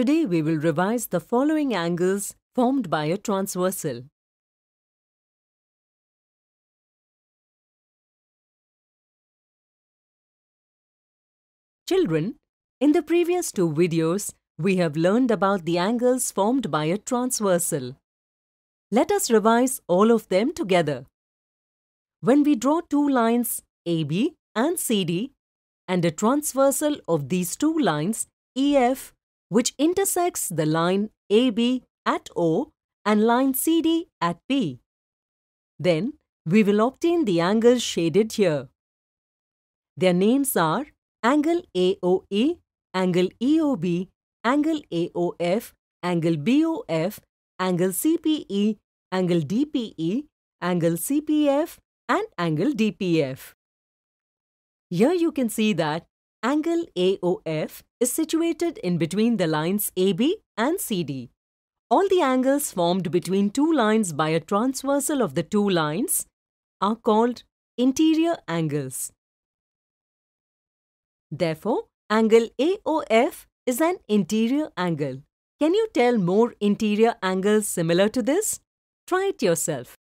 Today we will revise the following angles formed by a transversal. Children, in the previous two videos, we have learned about the angles formed by a transversal. Let us revise all of them together. When we draw two lines AB and CD and a transversal of these two lines EF which intersects the line AB at O and line CD at P. Then we will obtain the angles shaded here. Their names are angle AOE, angle EOB, angle AOF, angle BOF, angle CPE, angle DPE, angle CPF and angle DPF. Here you can see that angle AOF is situated in between the lines AB and CD. All the angles formed between two lines by a transversal of the two lines are called interior angles. Therefore, angle AOF is an interior angle. Can you tell more interior angles similar to this? Try it yourself.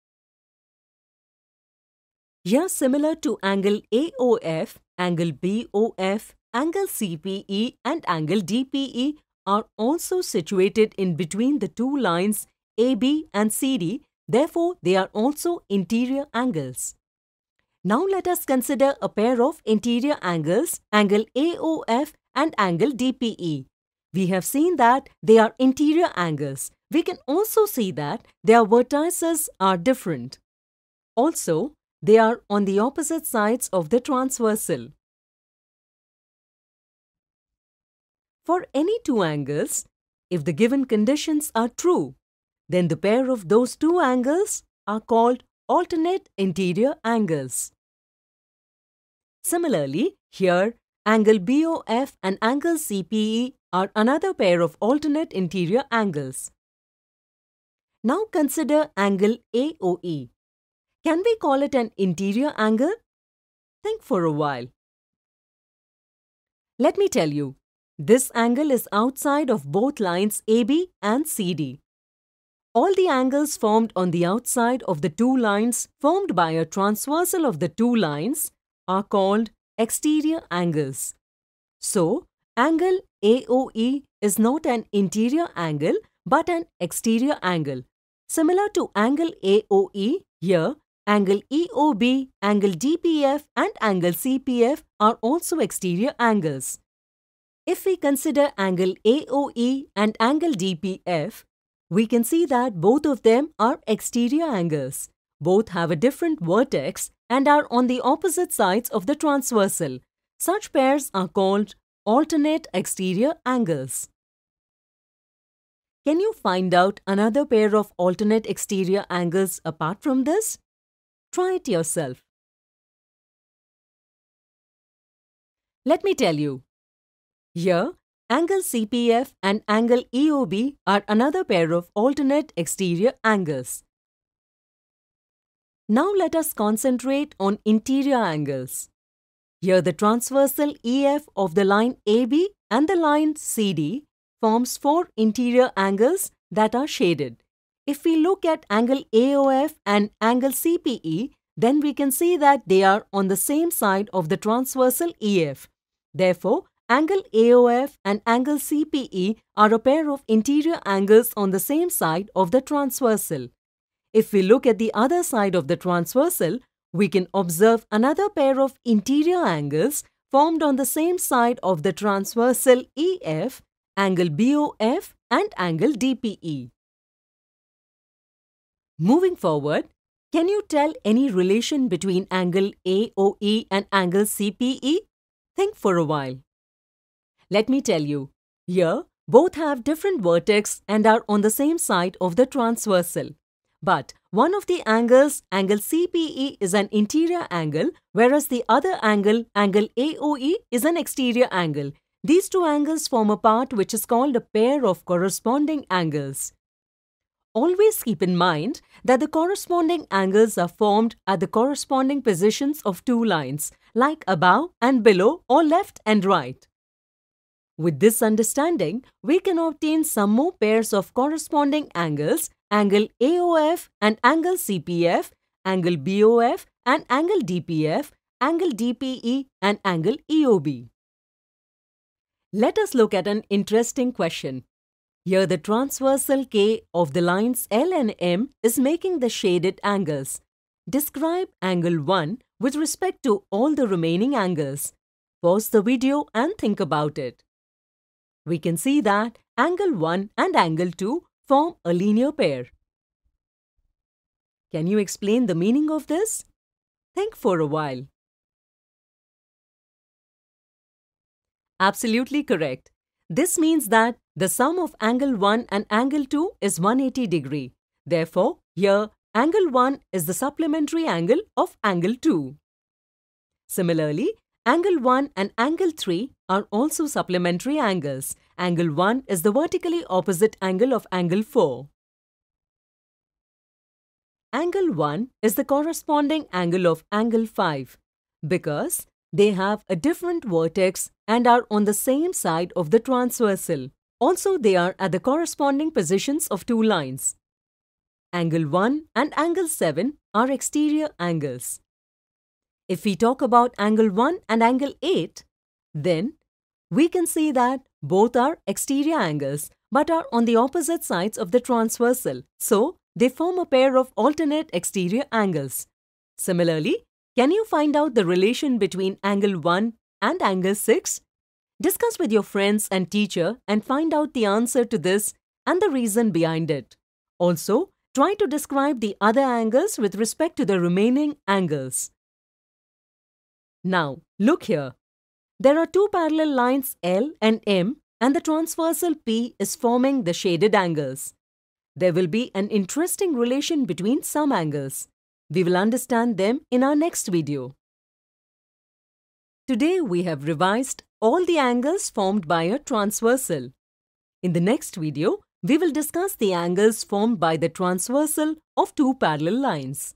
Here, similar to angle AOF, angle BOF Angle CPE and angle DPE are also situated in between the two lines AB and CD, therefore they are also interior angles. Now let us consider a pair of interior angles, angle AOF and angle DPE. We have seen that they are interior angles. We can also see that their vertices are different. Also, they are on the opposite sides of the transversal. for any two angles, if the given conditions are true, then the pair of those two angles are called alternate interior angles. Similarly, here angle BOF and angle CPE are another pair of alternate interior angles. Now consider angle AOE. Can we call it an interior angle? Think for a while. Let me tell you, this angle is outside of both lines AB and CD. All the angles formed on the outside of the two lines formed by a transversal of the two lines are called exterior angles. So, angle AOE is not an interior angle but an exterior angle. Similar to angle AOE, here angle EOB, angle DPF and angle CPF are also exterior angles. If we consider angle AOE and angle DPF, we can see that both of them are exterior angles. Both have a different vertex and are on the opposite sides of the transversal. Such pairs are called alternate exterior angles. Can you find out another pair of alternate exterior angles apart from this? Try it yourself. Let me tell you, here, angle CPF and angle EOB are another pair of alternate exterior angles. Now let us concentrate on interior angles. Here the transversal EF of the line AB and the line CD forms four interior angles that are shaded. If we look at angle AOF and angle CPE, then we can see that they are on the same side of the transversal EF. Therefore, Angle AOF and angle CPE are a pair of interior angles on the same side of the transversal. If we look at the other side of the transversal, we can observe another pair of interior angles formed on the same side of the transversal EF, angle BOF and angle DPE. Moving forward, can you tell any relation between angle AOE and angle CPE? Think for a while. Let me tell you, here both have different vertices and are on the same side of the transversal. But one of the angles, angle CPE, is an interior angle, whereas the other angle, angle AOE, is an exterior angle. These two angles form a part which is called a pair of corresponding angles. Always keep in mind that the corresponding angles are formed at the corresponding positions of two lines, like above and below or left and right. With this understanding, we can obtain some more pairs of corresponding angles, angle AOF and angle CPF, angle BOF and angle DPF, angle DPE and angle EOB. Let us look at an interesting question. Here the transversal K of the lines L and M is making the shaded angles. Describe angle 1 with respect to all the remaining angles. Pause the video and think about it. We can see that angle 1 and angle 2 form a linear pair. Can you explain the meaning of this? Think for a while. Absolutely correct. This means that the sum of angle 1 and angle 2 is 180 degree. Therefore, here angle 1 is the supplementary angle of angle 2. Similarly, angle 1 and angle 3 are also supplementary angles. Angle 1 is the vertically opposite angle of angle 4. Angle 1 is the corresponding angle of angle 5 because they have a different vertex and are on the same side of the transversal. Also, they are at the corresponding positions of two lines. Angle 1 and angle 7 are exterior angles. If we talk about angle 1 and angle 8, then, we can see that both are exterior angles but are on the opposite sides of the transversal, so they form a pair of alternate exterior angles. Similarly, can you find out the relation between angle 1 and angle 6? Discuss with your friends and teacher and find out the answer to this and the reason behind it. Also, try to describe the other angles with respect to the remaining angles. Now, look here. There are two parallel lines L and M and the transversal P is forming the shaded angles. There will be an interesting relation between some angles. We will understand them in our next video. Today we have revised all the angles formed by a transversal. In the next video, we will discuss the angles formed by the transversal of two parallel lines.